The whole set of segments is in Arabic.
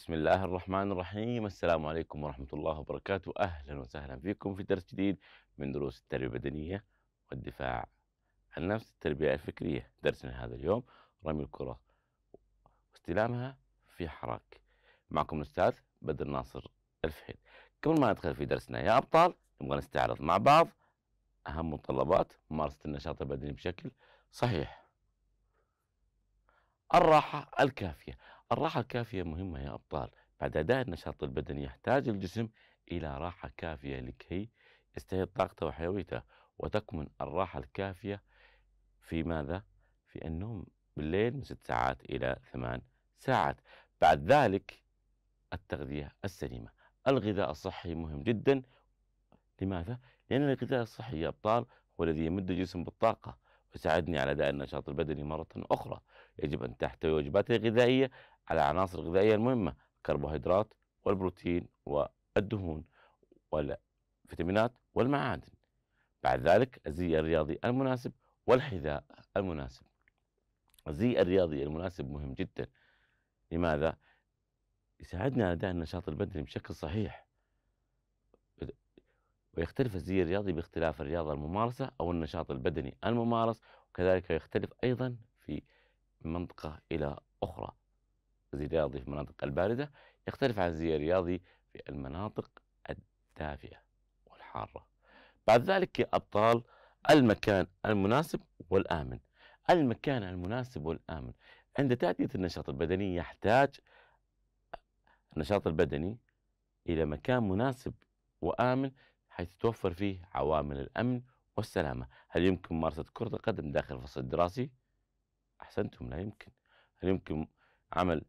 بسم الله الرحمن الرحيم السلام عليكم ورحمة الله وبركاته أهلا وسهلا فيكم في درس جديد من دروس التربية البدنية والدفاع عن نفس التربية الفكرية درسنا هذا اليوم رمي الكرة واستلامها في حراك معكم الأستاذ بدر ناصر الفحيد قبل ما ندخل في درسنا يا أبطال نبغى نستعرض مع بعض أهم متطلبات ممارسة النشاط البدني بشكل صحيح الراحة الكافية الراحة الكافية مهمة يا أبطال بعد أداء النشاط البدني يحتاج الجسم إلى راحة كافية لكي يستعيد طاقته وحيويته وتكمن الراحة الكافية في ماذا؟ في النوم بالليل من ست ساعات إلى ثمان ساعات بعد ذلك التغذية السليمة الغذاء الصحي مهم جدا لماذا؟ لأن الغذاء الصحي يا أبطال هو الذي يمد الجسم بالطاقة ويساعدني على أداء النشاط البدني مرة أخرى يجب أن تحتوي وجبات غذائية على العناصر الغذائية المهمة الكربوهيدرات والبروتين والدهون والفيتامينات والمعادن بعد ذلك الزي الرياضي المناسب والحذاء المناسب الزي الرياضي المناسب مهم جدا لماذا؟ يساعدنا على أداء النشاط البدني بشكل صحيح ويختلف الزي الرياضي باختلاف الرياضة الممارسة أو النشاط البدني الممارس وكذلك يختلف أيضا في منطقة إلى أخرى زي رياضي في المناطق الباردة يختلف عن زي رياضي في المناطق الدافئة والحارة بعد ذلك يا أبطال المكان المناسب والآمن المكان المناسب والآمن عند تأتية النشاط البدني يحتاج النشاط البدني إلى مكان مناسب وآمن حيث توفر فيه عوامل الأمن والسلامة هل يمكن ممارسة كرة القدم داخل الفصل الدراسي؟ أحسنتم لا يمكن هل يمكن عمل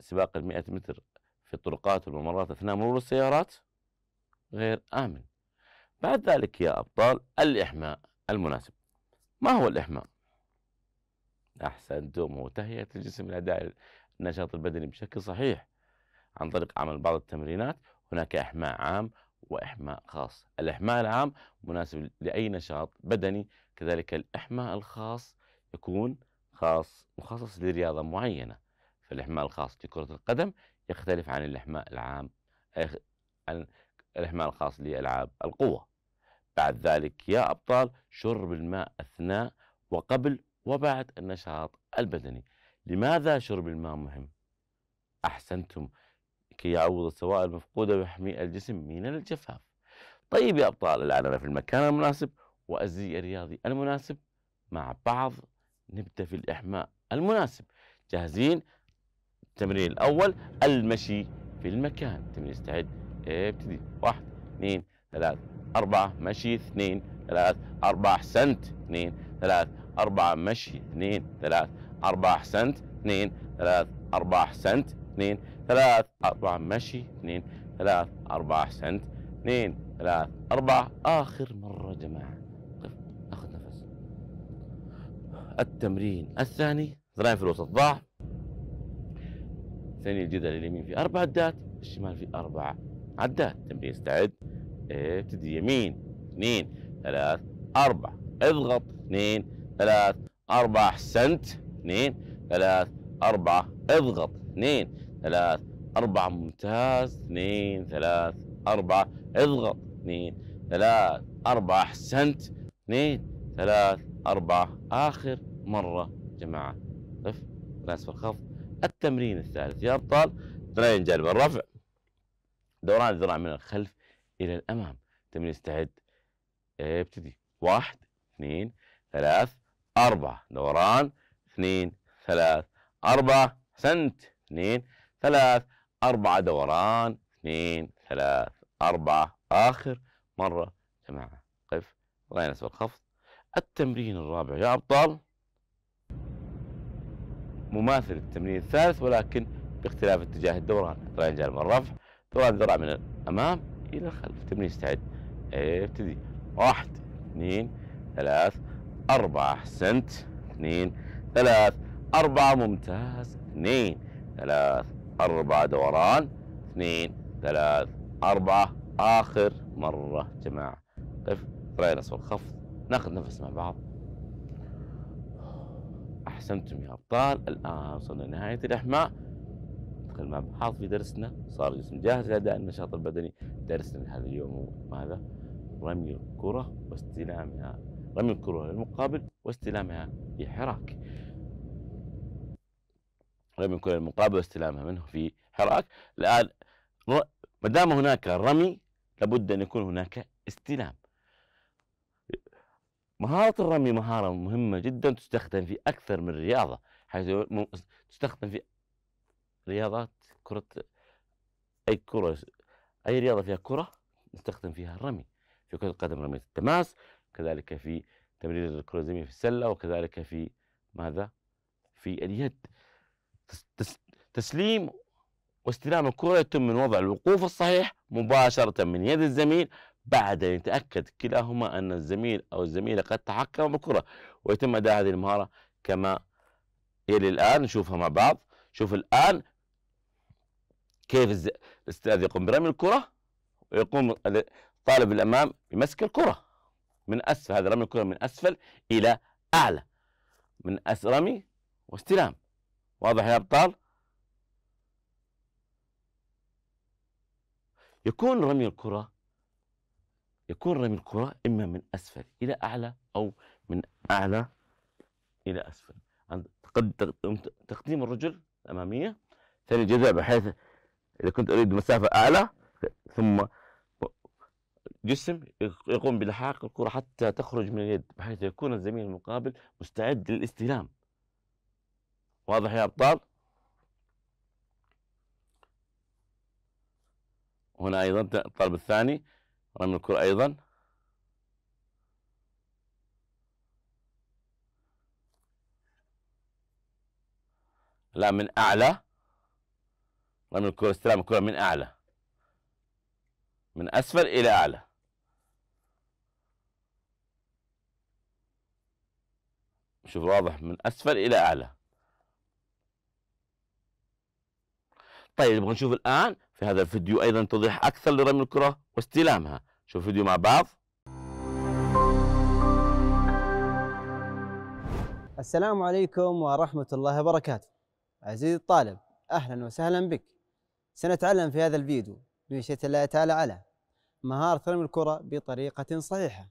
سباق ال متر في الطرقات والممرات أثناء مرور السيارات غير آمن بعد ذلك يا أبطال الإحماء المناسب ما هو الإحماء؟ أحسنتم هو تهيئة الجسم لأداء النشاط البدني بشكل صحيح عن طريق عمل بعض التمرينات هناك إحماء عام وإحماء خاص الإحماء العام مناسب لأي نشاط بدني كذلك الإحماء الخاص يكون خاص مخصص لرياضة معينة في الإحماء الخاص لكرة القدم يختلف عن الإحماء العام عن الإحماء الخاص لألعاب القوة بعد ذلك يا أبطال شرب الماء أثناء وقبل وبعد النشاط البدني لماذا شرب الماء مهم؟ أحسنتم كي يعوض السوائل المفقودة ويحمي الجسم من الجفاف طيب يا أبطال الآن في المكان المناسب وأزي الرياضي المناسب مع بعض نبدأ في الإحماء المناسب جاهزين التمرين الأول المشي في المكان تمرين استعد ابتدي واحد اثنين ثلاث أربعة مشي اثنين ثلاث أربعة أحسنت اثنين ثلاث أربعة مشي اثنين ثلاث أربعة أحسنت اثنين ثلاث أربعة أحسنت اثنين ثلاث أربعة مشي اثنين ثلاث أربعة أحسنت اثنين ثلاث أربعة آخر مرة جماعة قف طيب، نفس التمرين الثاني ذراعين في الوسط ضاع ثاني الجذع اليمين في اربع عدات الشمال في اربع عدات تمرين استعد ابتدي إيه، يمين اثنين ثلاث اربع اضغط اثنين ثلاث اربع احسنت اثنين ثلاث اربعة اضغط اثنين ثلاث اربعة ممتاز اثنين ثلاث اربعة اضغط اثنين ثلاث اربعة احسنت اثنين ثلاث اربعة اخر مرة جماعة لف راس في الخط التمرين الثالث يا أبطال ذراعين جانب الرفع دوران الذراع من الخلف إلى الأمام تمرين استعد إيه، ابتدي واحد اثنين ثلاث أربعة دوران اثنين ثلاث أربعة سنت اثنين ثلاث أربعة دوران اثنين ثلاث أربعة آخر مرة جماعة قف غير نسب الخفض التمرين الرابع يا أبطال مماثل للتمرين الثالث ولكن باختلاف اتجاه الدوران دوران جانب الرفع دوران ذراع من الأمام إلى الخلف تمرين استعد ابتدي إيه، واحد اثنين ثلاث أربعة أحسنت اثنين ثلاث أربعة ممتاز اثنين ثلاث أربعة دوران اثنين ثلاث أربعة آخر مرة جماعة قف ذراعي نصف خفض ناخذ نفس مع بعض أحسنتم يا أبطال الآن وصلنا لنهاية الإحماء دخل مع بعض في درسنا صار جسم جاهز لأداء النشاط البدني درسنا لهذا اليوم هو ماذا؟ رمي الكرة واستلامها رمي الكرة للمقابل واستلامها في حراك رمي الكرة للمقابل واستلامها منه في حراك الآن ما دام هناك رمي لابد أن يكون هناك استلام مهارة الرمي مهارة مهمة جدا تستخدم في أكثر من رياضة حيث تستخدم في رياضات كرة أي كرة أي رياضة فيها كرة نستخدم فيها الرمي في كرة القدم رمية التماس كذلك في تمرير الكرة الزمنية في السلة وكذلك في ماذا؟ في اليد تسليم واستلام الكرة يتم من وضع الوقوف الصحيح مباشرة من يد الزميل بعد أن يتأكد كلاهما أن الزميل أو الزميلة قد تحكم بالكرة ويتم أداء هذه المهارة كما يلي الآن نشوفها مع بعض شوف الآن كيف الأستاذ يقوم برمي الكرة ويقوم طالب الأمام بمسك الكرة من أسفل هذا رمي الكرة من أسفل إلى أعلى من أسفل رمي واستلام واضح يا أبطال يكون رمي الكرة يكون رمي الكرة إما من أسفل إلى أعلى أو من أعلى إلى أسفل عند تقديم الرجل الأمامية ثاني جزاء بحيث إذا كنت أريد مسافة أعلى ثم جسم يقوم بلحاق الكرة حتى تخرج من اليد بحيث يكون الزميل المقابل مستعد للاستلام واضح يا أبطال؟ هنا أيضا الطلب الثاني رمي الكرة أيضا لا من أعلى رمي الكرة استلام الكرة من أعلى من أسفل إلى أعلى شوف واضح من أسفل إلى أعلى طيب نبغى نشوف الآن في هذا الفيديو أيضا توضيح أكثر لرمي الكرة واستلامها شوف فيديو مع بعض السلام عليكم ورحمة الله وبركاته عزيزي الطالب أهلا وسهلا بك سنتعلم في هذا الفيديو بمشية الله تعالى على مهارة رمي الكرة بطريقة صحيحة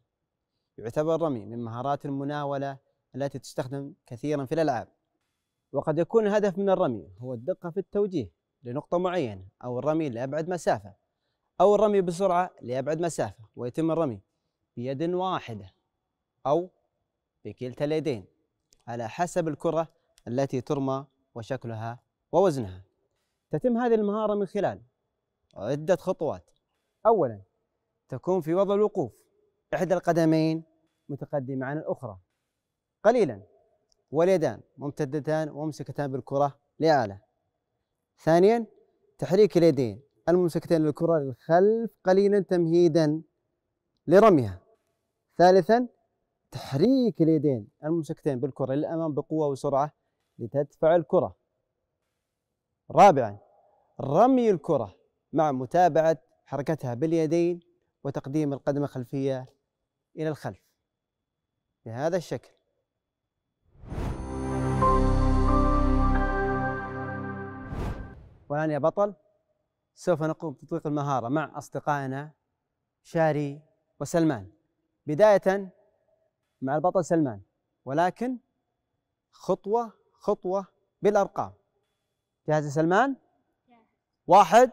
يعتبر الرمي من مهارات المناولة التي تستخدم كثيرا في الألعاب وقد يكون الهدف من الرمي هو الدقة في التوجيه لنقطة معينة أو الرمي لأبعد مسافة أو الرمي بسرعة لأبعد مسافة ويتم الرمي بيد واحدة أو بكلتا اليدين على حسب الكرة التي ترمى وشكلها ووزنها تتم هذه المهارة من خلال عدة خطوات أولا تكون في وضع الوقوف إحدى القدمين متقدمة عن الأخرى قليلا واليدان ممتدتان وممسكتان بالكرة لأعلى ثانيا تحريك اليدين الممسكتين للكرة للخلف قليلا تمهيدا لرميها ثالثا تحريك اليدين الممسكتين بالكرة للأمام بقوة وسرعة لتدفع الكرة رابعا رمي الكرة مع متابعة حركتها باليدين وتقديم القدم الخلفية إلى الخلف بهذا الشكل فلان يا بطل سوف نقوم بتطبيق المهارة مع أصدقائنا شاري وسلمان بداية مع البطل سلمان ولكن خطوة خطوة بالأرقام جاهز يا سلمان؟ واحد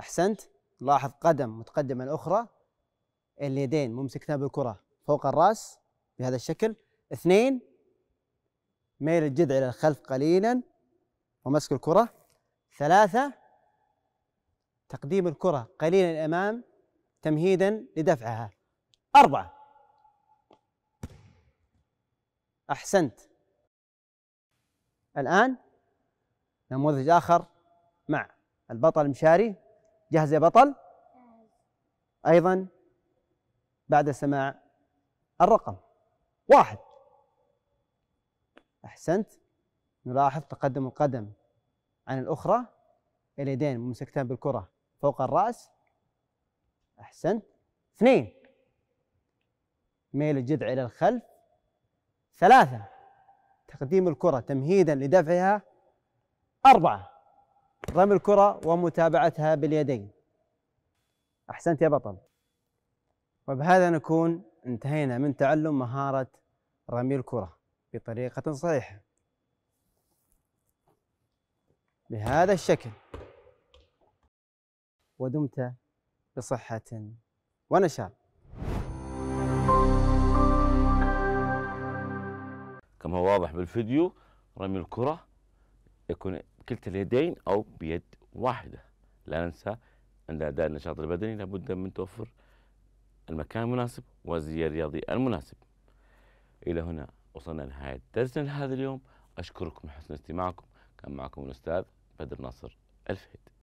أحسنت لاحظ قدم متقدمة الأخرى اليدين ممسكتها بالكره فوق الرأس بهذا الشكل اثنين ميل الجذع إلى الخلف قليلا ومسك الكرة ثلاثة تقديم الكرة قليلا الأمام تمهيدا لدفعها أربعة أحسنت الآن نموذج آخر مع البطل مشاري جاهز يا بطل أيضا بعد سماع الرقم واحد أحسنت نلاحظ تقدم القدم عن الأخرى اليدين ممسكتان بالكرة فوق الرأس أحسنت اثنين ميل الجذع إلى الخلف ثلاثة تقديم الكرة تمهيدا لدفعها أربعة رمي الكرة ومتابعتها باليدين أحسنت يا بطل وبهذا نكون انتهينا من تعلم مهارة رمي الكرة بطريقة صحيحة بهذا الشكل ودمت بصحة ونشاط كما واضح بالفيديو رمي الكرة يكون كلتا اليدين أو بيد واحدة لا ننسى أن أداء النشاط البدني لابد من توفر المكان المناسب والزي الرياضي المناسب إلى هنا وصلنا لنهاية درسنا لهذا اليوم أشكركم حسن استماعكم كان معكم الأستاذ بدر ناصر الفهيد